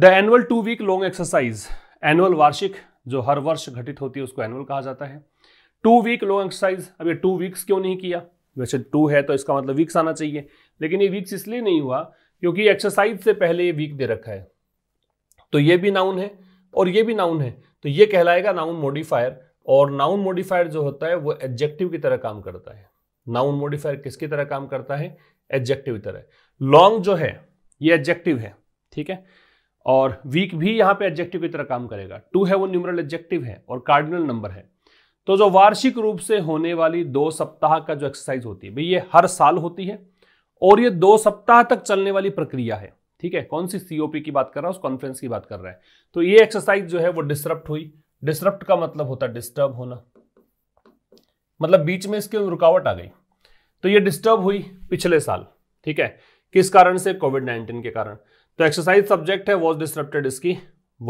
the annual two week long exercise annual वार्षिक जो हर वर्ष घटित होती है उसको एनुअल कहा जाता है टू वीक लॉन्ग एक्सरसाइज अब ये टू वीक्स क्यों नहीं किया वैसे टू है तो इसका मतलब वीक्स आना चाहिए लेकिन ये वीक्स इसलिए नहीं हुआ क्योंकि एक्सरसाइज से पहले ये वीक दे रखा है तो ये भी नाउन है और ये भी नाउन है तो ये कहलाएगा नाउन मॉडिफायर और नाउन मॉडिफायर जो होता है वो एडजेक्टिव की तरह काम करता है नाउन मॉडिफायर किसकी तरह काम करता है एडजेक्टिव की तरह लॉन्ग जो है ये एडजेक्टिव है ठीक है और वीक भी यहाँ पे एडजेक्टिव की तरह काम करेगा टू है वो न्यूमरल एडजेक्टिव है और कार्डिनल नंबर है तो जो वार्षिक रूप से होने वाली दो सप्ताह का जो एक्सरसाइज होती है भाई ये हर साल होती है और ये दो सप्ताह तक चलने वाली प्रक्रिया है ठीक है कौन सी सीओपी की बात कर रहा है उस कॉन्फ्रेंस की बात कर रहा है तो ये एक्सरसाइज जो है वो डिस्टरप्ट हुई डिस्टरप्ट का मतलब होता है डिस्टर्ब होना मतलब बीच में इसके रुकावट आ गई तो ये डिस्टर्ब हुई पिछले साल ठीक है किस कारण से कोविड नाइन्टीन के कारण तो एक्सरसाइज सब्जेक्ट है वॉज डिस्टरप्टेड इसकी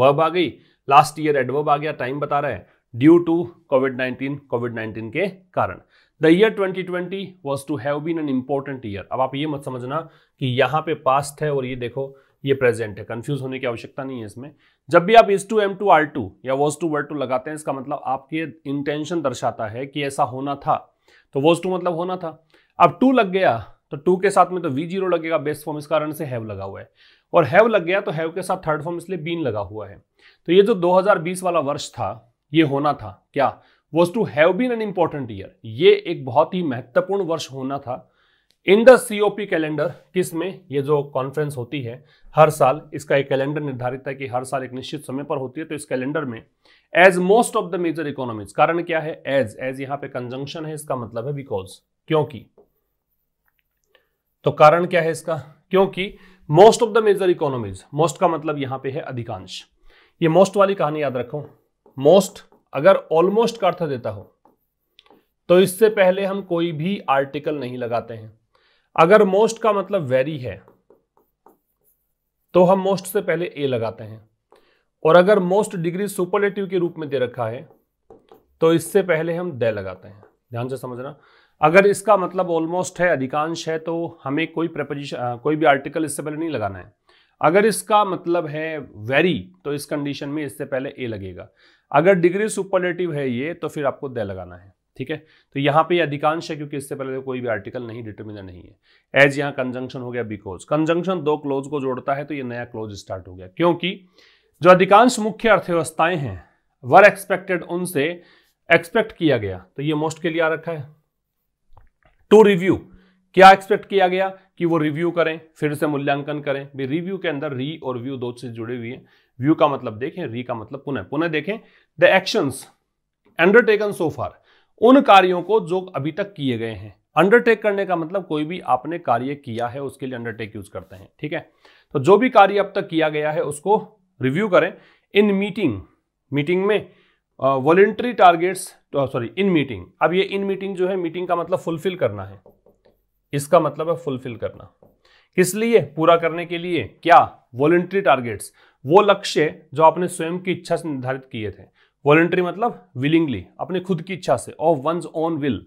वर्ब आ गई लास्ट ईयर एडवर्ब आ गया टाइम बता रहा है due to COVID nineteen COVID nineteen के कारण the year 2020 twenty was to have been an important year अब आप ये मत समझना कि यहाँ पे पास्ट है और ये देखो ये प्रेजेंट है कंफ्यूज होने की आवश्यकता नहीं है इसमें जब भी आप is to am to are to या वॉज टू वर्ड टू लगाते हैं इसका मतलब आपके इंटेंशन दर्शाता है कि ऐसा होना था तो वॉज टू मतलब होना था अब टू लग गया तो टू के साथ में तो वी जीरो लगेगा बेस्ट फॉर्म इस कारण से हैव लगा हुआ है और हैव लग गया तो हैव के साथ थर्ड फॉर्म इसलिए बीन लगा हुआ है तो ये जो 2020 वाला वर्ष था ये होना था क्या was to have been an important year ये एक बहुत ही महत्वपूर्ण वर्ष होना था इन द सीओपी कैलेंडर किस में ये जो कॉन्फ्रेंस होती है हर साल इसका एक कैलेंडर निर्धारित है कि हर साल एक निश्चित समय पर होती है तो इस कैलेंडर में as most of the major economies कारण क्या है एज एज यहाँ पे कंजंक्शन है इसका मतलब है बिकॉज क्योंकि तो कारण क्या है इसका क्योंकि most of the major economies most का मतलब यहां पे है अधिकांश ये मोस्ट वाली कहानी याद रखो मोस्ट अगर ऑलमोस्ट का अर्थ देता हो तो इससे पहले हम कोई भी आर्टिकल नहीं लगाते हैं अगर मोस्ट का मतलब वेरी है तो हम मोस्ट से पहले ए लगाते हैं और अगर मोस्ट डिग्री सुपरलेटिव के रूप में दे रखा है तो इससे पहले हम दे लगाते हैं ध्यान से समझना अगर इसका मतलब ऑलमोस्ट है अधिकांश है तो हमें कोई प्रपोजिशन कोई भी आर्टिकल इससे पहले नहीं लगाना है अगर इसका मतलब है वेरी तो इस कंडीशन में इससे पहले ए लगेगा अगर डिग्री सुपरलेटिव है ये तो फिर आपको द लगाना है ठीक है तो यहाँ पे अधिकांश है क्योंकि इससे पहले कोई भी आर्टिकल नहीं डिटर्मिनर नहीं है एज यहाँ कंजंक्शन हो गया बिकॉज कंजंक्शन दो क्लोज को जोड़ता है तो ये नया क्लोज स्टार्ट हो गया क्योंकि जो अधिकांश मुख्य अर्थव्यवस्थाएं हैं वर एक्सपेक्टेड उनसे एक्सपेक्ट किया गया तो ये मोस्ट के लिए आ रखा है टू रिव्यू क्या एक्सपेक्ट किया गया कि वो रिव्यू करें फिर से मूल्यांकन करें भी रिव्यू के अंदर री और व्यू दो से जुड़े हुए हैं व्यू का मतलब देखें री का मतलब पुनः पुनः देखें the action undertaken so far उन कार्यों को जो अभी तक किए गए हैं अंडरटेक करने का मतलब कोई भी आपने कार्य किया है उसके लिए अंडरटेक यूज करते हैं ठीक है तो जो भी कार्य अब तक किया गया है उसको रिव्यू करें इन मीटिंग मीटिंग में voluntary targets sorry in meeting अब ये इन मीटिंग जो है मीटिंग का मतलब फुलफिल करना है इसका मतलब है फुलफिल करना किस लिए पूरा करने के लिए क्या वॉलेंट्री टारगेट्स वो लक्ष्य जो आपने स्वयं की इच्छा से निर्धारित किए थे वॉलेंट्री मतलब विलिंगली अपने खुद की इच्छा से of one's own will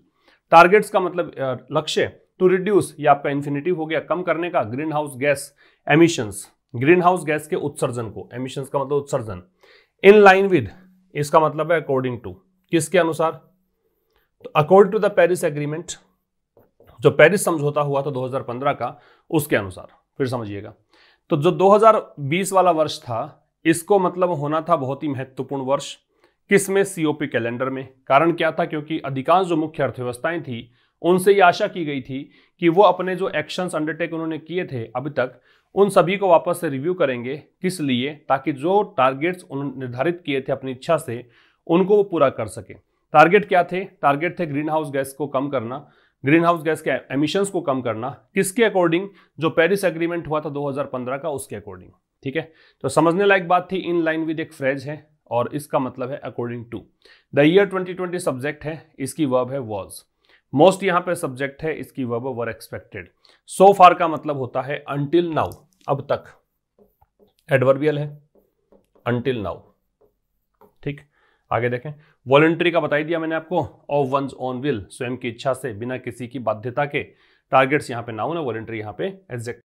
targets का मतलब लक्ष्य टू रिड्यूस या आपका इन्फिनेटिव हो गया कम करने का greenhouse gas emissions greenhouse gas के उत्सर्जन को एमिशंस का मतलब उत्सर्जन इन लाइन विद इसका मतलब है अकॉर्डिंग टू किसके अनुसार तो according to the Paris agreement जो पेरिस समझौता हुआ था 2015 का उसके अनुसार फिर समझिएगा तो जो 2020 वाला वर्ष था इसको मतलब होना था बहुत ही महत्वपूर्ण वर्ष किस में सीओपी कैलेंडर में कारण क्या था क्योंकि अधिकांश जो मुख्य अर्थव्यवस्थाएं थी उनसे ये आशा की गई थी कि वो अपने जो एक्शंस अंडरटेक उन्होंने किए थे अभी तक उन सभी को वापस से रिव्यू करेंगे किस लिए ताकि जो टारगेट्स उन्होंने निर्धारित किए थे अपनी इच्छा से उनको वो पूरा कर सके टारगेट क्या थे टारगेट थे ग्रीन हाउस गैस को कम करना ग्रीन हाउस गैस के एमिशंस को कम करना किसके अकॉर्डिंग जो पेरिस एग्रीमेंट हुआ था 2015 का उसके अकॉर्डिंग ठीक है तो समझने लायक बात थी इन लाइन विद एक फ्रेज है और इसका मतलब है according to the year 2020 subject है इसकी वर्ब है वॉज मोस्ट यहाँ पे सब्जेक्ट है इसकी वर्ब वर एक्सपेक्टेड सो फार का मतलब होता है अनटिल नाउ अब तक एडवर्बियल है अनटिल नाउ ठीक आगे देखें वॉलेंट्री का बताई दिया मैंने आपको ऑफ वंस ऑन विल स्वयं की इच्छा से बिना किसी की बाध्यता के टारगेट्स यहां पे नाउन है वॉलेंट्री यहां पे एग्जैक्ट